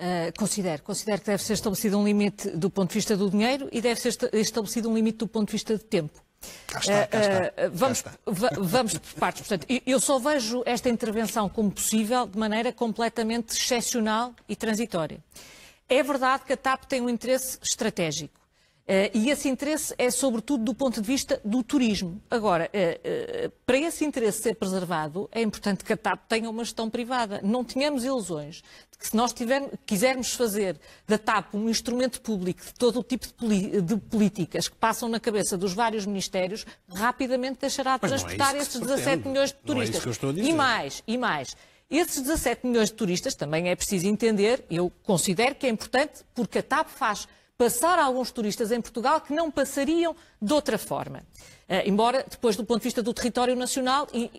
Eh, considero, considero que deve ser estabelecido um limite do ponto de vista do dinheiro e deve ser estabelecido um limite do ponto de vista do tempo. Eh, eh, vamos, vamos por partes. Portanto, eu só vejo esta intervenção como possível de maneira completamente excepcional e transitória. É verdade que a TAP tem um interesse estratégico. Eh, e esse interesse é sobretudo do ponto de vista do turismo. Agora, eh, eh, para esse interesse ser preservado, é importante que a TAP tenha uma gestão privada. Não tenhamos ilusões de que se nós quisermos fazer da TAP um instrumento público de todo o tipo de, de políticas que passam na cabeça dos vários ministérios, rapidamente deixará de é transportar é esses 17 pretende. milhões de é turistas. É e mais, e mais. Esses 17 milhões de turistas também é preciso entender, eu considero que é importante, porque a TAP faz passar a alguns turistas em Portugal que não passariam de outra forma. Uh, embora, depois, do ponto de vista do território nacional, e,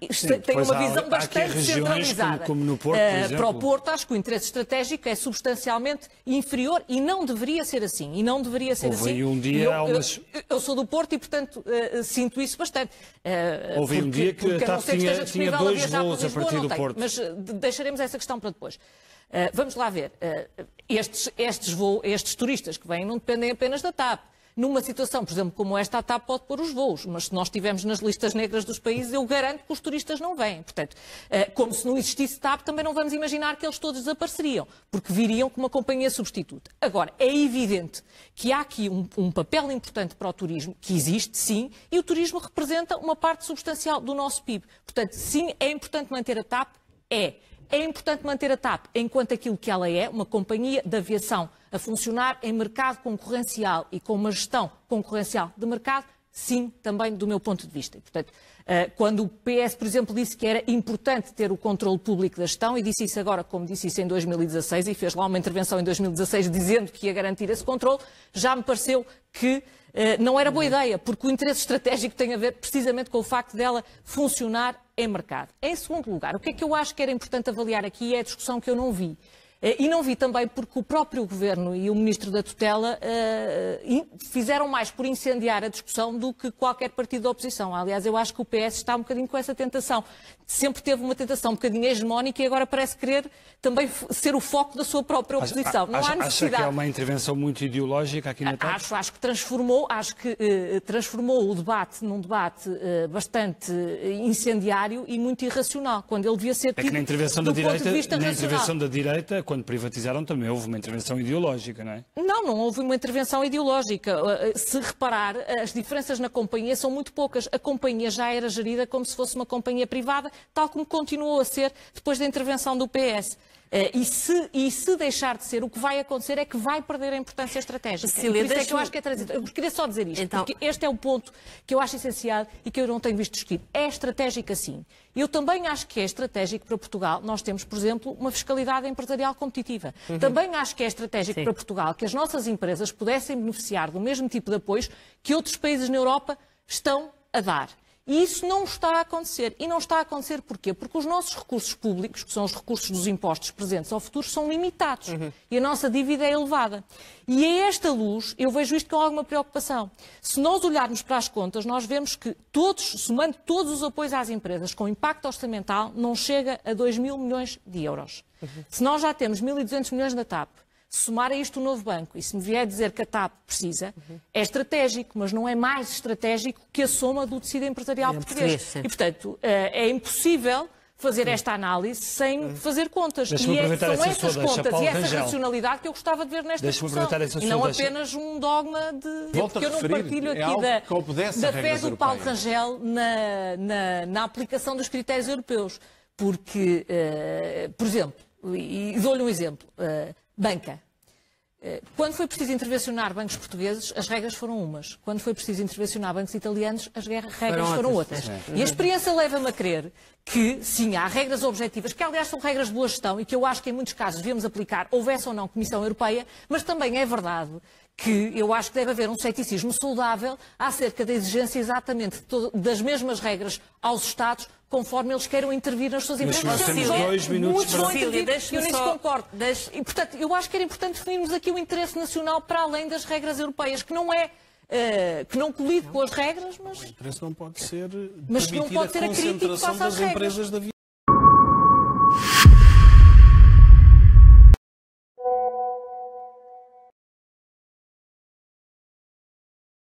tenha uma visão há bastante centralizada. Como, como Porto, uh, para o Porto, acho que o interesse estratégico é substancialmente inferior e não deveria ser assim. E não deveria ser Houve assim. Um dia eu, algumas... eu, eu, sou do Porto e, portanto, uh, sinto isso bastante. Houve porque, um dia que, porque, a TAP tá- tinha, tinha dois voos a partir do Porto. mas deixaremos essa questão para depois. Eh, vamos lá ver. Uh, estes, estes, estes turistas que vêm não dependem apenas da TAP. Numa situação, por exemplo, como esta, a TAP pode pôr os voos, mas se nós estivermos nas listas negras dos países, eu garanto que os turistas não vêm. Portanto, eh, como se não existisse TAP, também não vamos imaginar que eles todos desapareceriam, porque viriam com uma companhia substituta. Agora, é evidente que há aqui um, um, papel importante para o turismo, que existe, sim, e o turismo representa uma parte substancial do nosso PIB. Portanto, sim, é importante manter a TAP, é. É importante manter a TAP enquanto aquilo que ela é, uma companhia de aviação a funcionar em mercado concorrencial e com uma gestão concorrencial de mercado, sim, também do meu ponto de vista. E, portanto, eh, quando o PS, por exemplo, disse que era importante ter o controle público da gestão, e disse isso agora, como disse isso em 2016, e fez lá uma intervenção em 2016 dizendo que ia garantir esse controle, já me pareceu que eh, não era boa ideia, porque o interesse estratégico tem a ver precisamente com o facto dela funcionar em mercado. Em segundo lugar, o que é que eu acho que era importante avaliar aqui é a discussão que eu não vi, eh, e não vi também porque o próprio Governo e o Ministro da Tutela eh, fizeram mais por incendiar a discussão do que qualquer partido da oposição. Aliás, eu acho que o PS está um bocadinho com essa tentação. Sempre teve uma tentação um bocadinho hegemónica e agora parece querer também ser o foco da sua própria oposição. Não há necessidade. Acha que é uma intervenção muito ideológica aqui na tarde? Acho, acho que transformou, acho que, eh, transformou o debate num debate bastante incendiário e muito irracional, quando ele devia ser tido é que na intervenção da direita, na intervenção da direita, quando privatizaram também houve uma intervenção ideológica, não é? Não, não houve uma intervenção ideológica. Uh, uh, se reparar, as diferenças na companhia são muito poucas. A companhia já era gerida como se fosse uma companhia privada, tal como continuou a ser depois da intervenção do PS. Eh, e, se, e se deixar de ser, o que vai acontecer é que vai perder a importância estratégica. Cecília, Por isso é que eu acho que é transitório. Eu queria só dizer isto, então... porque este é um ponto que eu acho essencial e que eu não tenho visto discutir. É estratégica, sim. Eu também acho que é estratégico para Portugal. Nós temos, por exemplo, uma fiscalidade empresarial competitiva. Uhum. Também acho que é estratégico sim. para Portugal que as nossas empresas pudessem beneficiar do mesmo tipo de apoios que outros países na Europa estão a dar. E isso não está a acontecer. E não está a acontecer porquê? Porque os nossos recursos públicos, que são os recursos dos impostos presentes ou futuros, são limitados. Uhum. E a nossa dívida é elevada. E a esta luz, eu vejo isto com alguma preocupação. Se nós olharmos para as contas, nós vemos que todos, somando todos os apoios às empresas com impacto orçamental, não chega a 2 mil milhões de euros. Uhum. Se nós já temos 1.200 milhões na TAP, Somar a isto o novo banco, e se me vier dizer que a TAP precisa, uhum. é estratégico, mas não é mais estratégico que a soma do tecido empresarial é português. e, portanto, eh, é impossível fazer esta análise sem fazer contas. E é, são essas contas Paulo e essa Rangel. racionalidade que eu gostava de ver nesta discussão. E não apenas um dogma de... Porque eu não partilho é aqui é da, da fé do Paulo Rangel na, na, na, aplicação dos critérios europeus. Porque, uh, por exemplo, e dou-lhe um exemplo... Uh, Banca. Eh, quando foi preciso intervencionar bancos portugueses, as regras foram umas. Quando foi preciso intervencionar bancos italianos, as regras foram, foram outras. outras. E a experiência leva-me a crer que, sim, há regras objetivas, que aliás são regras de boa gestão e que eu acho que em muitos casos devemos aplicar, houvesse ou não Comissão Europeia, mas também é verdade que eu acho que deve haver um ceticismo saudável acerca da exigência exatamente das mesmas regras aos Estados conforme eles queiram intervir nas suas empresas. Mas, temos dois minutos para... Cília, eu nem só... concordo. Deixe... E, portanto, eu acho que era importante definirmos aqui o interesse nacional para além das regras europeias, que não é... Uh, que não colide com as regras, mas... O interesse não pode ser... Mas não pode ser a crítica que passa às regras.